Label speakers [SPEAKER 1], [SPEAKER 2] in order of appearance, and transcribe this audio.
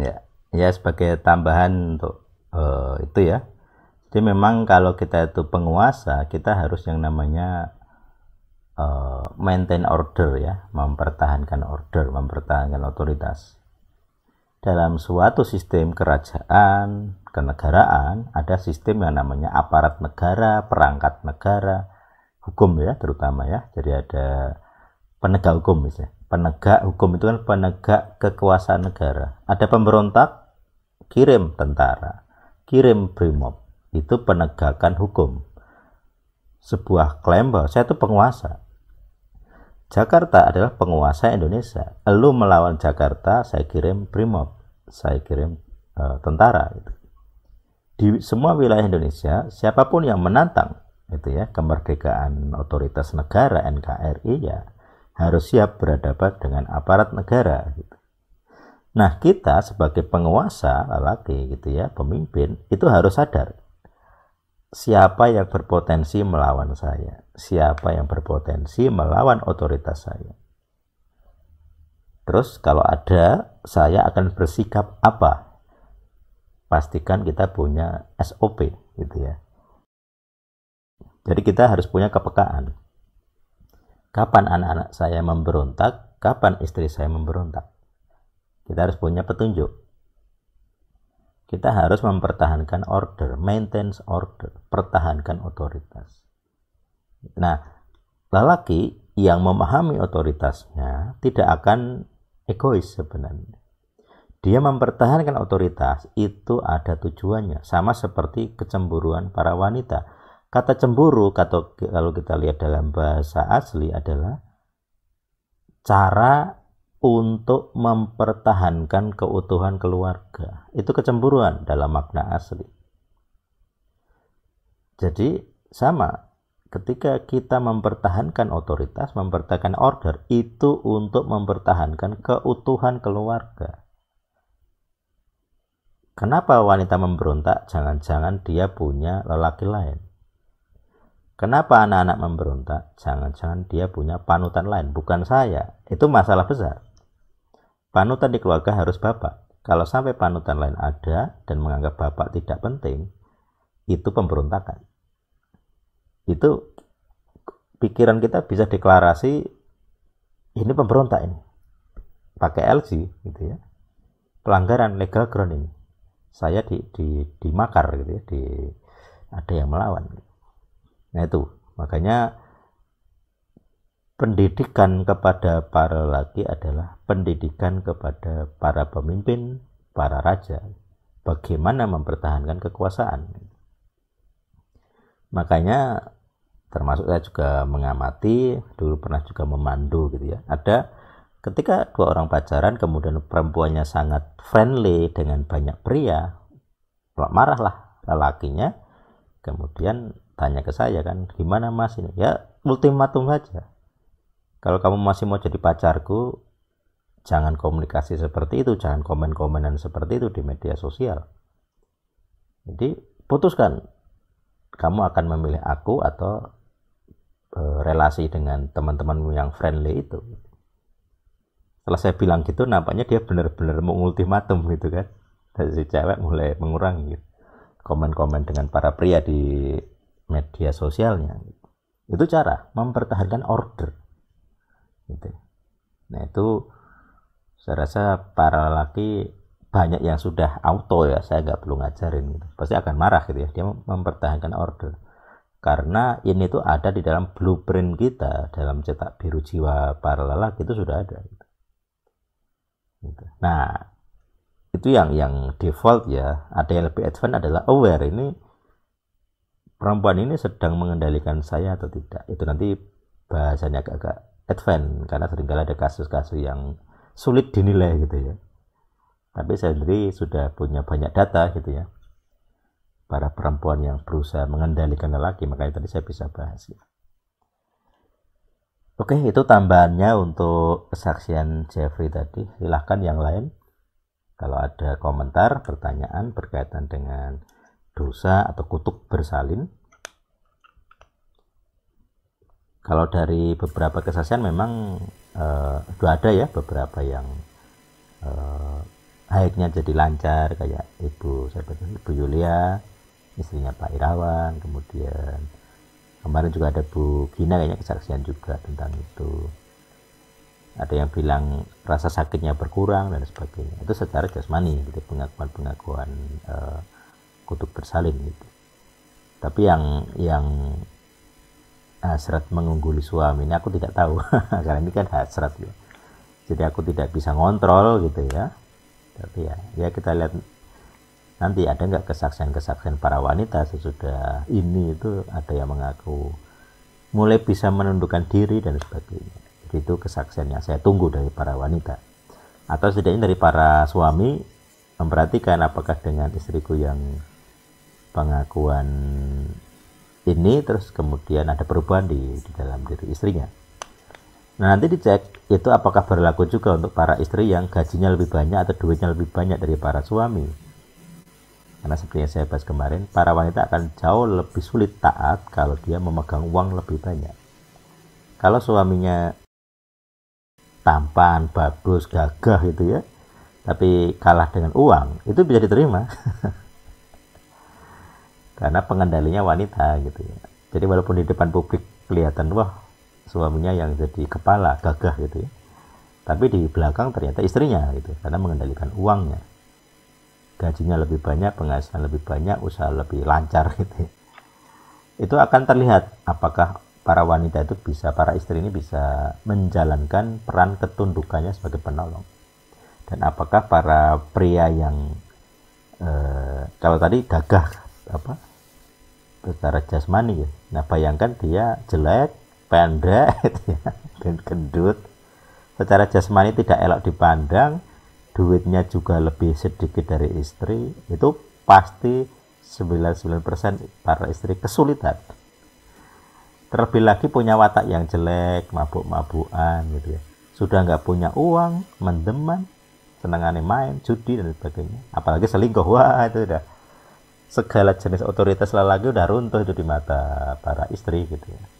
[SPEAKER 1] ya ya sebagai tambahan untuk uh, itu ya jadi memang kalau kita itu penguasa kita harus yang namanya uh, maintain order ya mempertahankan order mempertahankan otoritas dalam suatu sistem kerajaan kenegaraan ada sistem yang namanya aparat negara perangkat negara hukum ya terutama ya jadi ada penegak hukum misalnya penegak hukum itu kan penegak kekuasaan negara ada pemberontak kirim tentara kirim brimob itu penegakan hukum sebuah klaim bahwa saya itu penguasa Jakarta adalah penguasa Indonesia. Lu melawan Jakarta, saya kirim brimob, saya kirim uh, tentara. Gitu. Di semua wilayah Indonesia, siapapun yang menantang itu ya kemerdekaan otoritas negara NKRI ya harus siap berhadapan dengan aparat negara. Gitu. Nah kita sebagai penguasa lelaki gitu ya, pemimpin itu harus sadar siapa yang berpotensi melawan saya, siapa yang berpotensi melawan otoritas saya. Terus kalau ada, saya akan bersikap apa? Pastikan kita punya SOP gitu ya. Jadi kita harus punya kepekaan. Kapan anak-anak saya memberontak? Kapan istri saya memberontak? Kita harus punya petunjuk. Kita harus mempertahankan order, maintain order, pertahankan otoritas. Nah, lelaki yang memahami otoritasnya tidak akan egois sebenarnya. Dia mempertahankan otoritas itu ada tujuannya, sama seperti kecemburuan para wanita. Kata cemburu kata, kalau kita lihat dalam bahasa asli adalah cara untuk mempertahankan keutuhan keluarga. Itu kecemburuan dalam makna asli. Jadi sama ketika kita mempertahankan otoritas, mempertahankan order itu untuk mempertahankan keutuhan keluarga. Kenapa wanita memberontak? Jangan-jangan dia punya lelaki lain Kenapa anak-anak memberontak? Jangan-jangan dia punya panutan lain, bukan saya. Itu masalah besar. Panutan di keluarga harus bapak. Kalau sampai panutan lain ada dan menganggap bapak tidak penting, itu pemberontakan. Itu pikiran kita bisa deklarasi ini pemberontak ini. Pakai LG gitu ya. Pelanggaran legal ground ini. Saya di, di, dimakar gitu ya, di ada yang melawan. Gitu Nah itu, makanya pendidikan kepada para laki adalah pendidikan kepada para pemimpin, para raja. Bagaimana mempertahankan kekuasaan. Makanya termasuk saya juga mengamati, dulu pernah juga memandu gitu ya. Ada ketika dua orang pacaran kemudian perempuannya sangat friendly dengan banyak pria, marahlah lelakinya, kemudian tanya ke saya kan gimana mas ini ya ultimatum saja kalau kamu masih mau jadi pacarku jangan komunikasi seperti itu jangan komen-komenan seperti itu di media sosial jadi putuskan kamu akan memilih aku atau e, relasi dengan teman-temanmu yang friendly itu. Setelah saya bilang gitu, nampaknya dia benar-benar mengultimatum gitu kan. Dari si cewek mulai mengurangi komen-komen dengan para pria di media sosialnya itu cara mempertahankan order gitu. nah itu saya rasa para laki banyak yang sudah auto ya saya nggak perlu ngajarin gitu. pasti akan marah gitu ya dia mempertahankan order karena ini tuh ada di dalam blueprint kita dalam cetak biru jiwa para lelaki itu sudah ada gitu. Gitu. nah itu yang yang default ya ada yang lebih advance adalah aware ini perempuan ini sedang mengendalikan saya atau tidak itu nanti bahasanya agak-agak advance karena seringkali ada kasus-kasus yang sulit dinilai gitu ya tapi saya sendiri sudah punya banyak data gitu ya para perempuan yang berusaha mengendalikan lelaki makanya tadi saya bisa bahas ya. Oke, itu tambahannya untuk kesaksian Jeffrey tadi. Silahkan yang lain kalau ada komentar, pertanyaan berkaitan dengan dosa atau kutuk bersalin. Kalau dari beberapa kesaksian memang eh, itu ada ya beberapa yang eh, haidnya jadi lancar kayak ibu saya baca ibu Yulia istrinya Pak Irawan kemudian kemarin juga ada Bu Gina kayaknya kesaksian juga tentang itu ada yang bilang rasa sakitnya berkurang dan sebagainya itu secara jasmani gitu pengakuan pengakuan eh, kutub bersalin gitu tapi yang yang ah, hasrat mengungguli suami ini aku tidak tahu karena ini kan hasrat ya jadi aku tidak bisa ngontrol gitu ya tapi ya ya kita lihat nanti ada nggak kesaksian-kesaksian para wanita sesudah ini itu ada yang mengaku mulai bisa menundukkan diri dan sebagainya jadi itu kesaksian yang saya tunggu dari para wanita atau setidaknya dari para suami memperhatikan apakah dengan istriku yang pengakuan ini terus kemudian ada perubahan di, di dalam diri istrinya. Nah nanti dicek itu apakah berlaku juga untuk para istri yang gajinya lebih banyak atau duitnya lebih banyak dari para suami. Karena seperti yang saya bahas kemarin, para wanita akan jauh lebih sulit taat kalau dia memegang uang lebih banyak. Kalau suaminya tampan, bagus, gagah gitu ya, tapi kalah dengan uang, itu bisa diterima. karena pengendalinya wanita gitu ya jadi walaupun di depan publik kelihatan wah suaminya yang jadi kepala gagah gitu ya tapi di belakang ternyata istrinya gitu karena mengendalikan uangnya gajinya lebih banyak penghasilan lebih banyak usaha lebih lancar gitu ya. itu akan terlihat apakah para wanita itu bisa para istri ini bisa menjalankan peran ketundukannya sebagai penolong dan apakah para pria yang eh, kalau tadi gagah apa secara jasmani ya. Nah bayangkan dia jelek, pendek, gitu ya, dan gendut. Secara jasmani tidak elok dipandang, duitnya juga lebih sedikit dari istri, itu pasti 99% para istri kesulitan. Terlebih lagi punya watak yang jelek, mabuk mabuan gitu ya. Sudah nggak punya uang, mendeman, senangannya main, judi dan sebagainya. Apalagi selingkuh, wah itu udah segala jenis otoritas lelaki udah runtuh itu di mata para istri gitu ya